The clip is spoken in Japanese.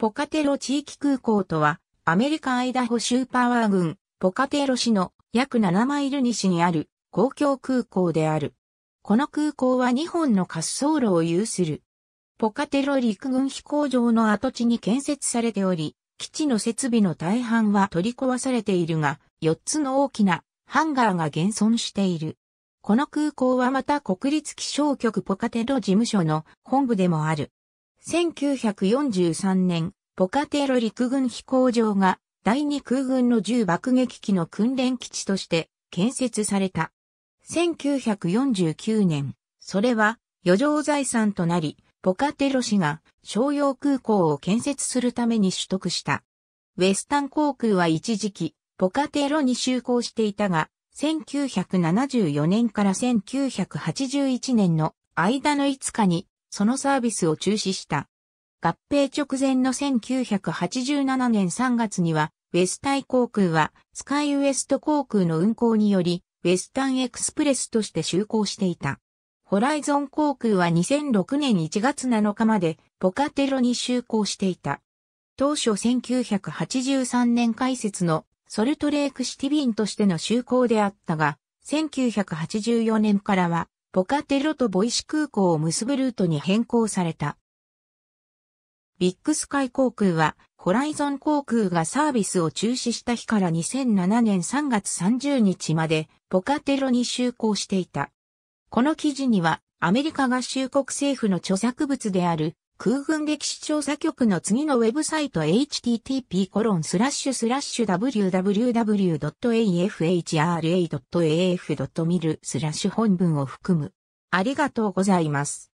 ポカテロ地域空港とは、アメリカ・アイダホ州パワー郡、ポカテロ市の約7マイル西にある公共空港である。この空港は2本の滑走路を有する。ポカテロ陸軍飛行場の跡地に建設されており、基地の設備の大半は取り壊されているが、4つの大きなハンガーが現存している。この空港はまた国立気象局ポカテロ事務所の本部でもある。1943年、ポカテロ陸軍飛行場が第二空軍の銃爆撃機の訓練基地として建設された。1949年、それは余剰財産となり、ポカテロ市が商用空港を建設するために取得した。ウェスタン航空は一時期、ポカテロに就航していたが、1974年から1981年の間の5日にそのサービスを中止した。合併直前の1987年3月には、ウェスタイ航空はスカイウエスト航空の運航により、ウェスタンエクスプレスとして就航していた。ホライゾン航空は2006年1月7日までポカテロに就航していた。当初1983年開設のソルトレークシティビンとしての就航であったが、1984年からはボカテロとボイシ空港を結ぶルートに変更された。ビッグスカイ航空は、ホライゾン航空がサービスを中止した日から2007年3月30日まで、ボカテロに就航していた。この記事には、アメリカ合衆国政府の著作物である空軍歴史調査局の次のウェブサイト http://www.afhra.af.mil スラッシュ本文を含む。ありがとうございます。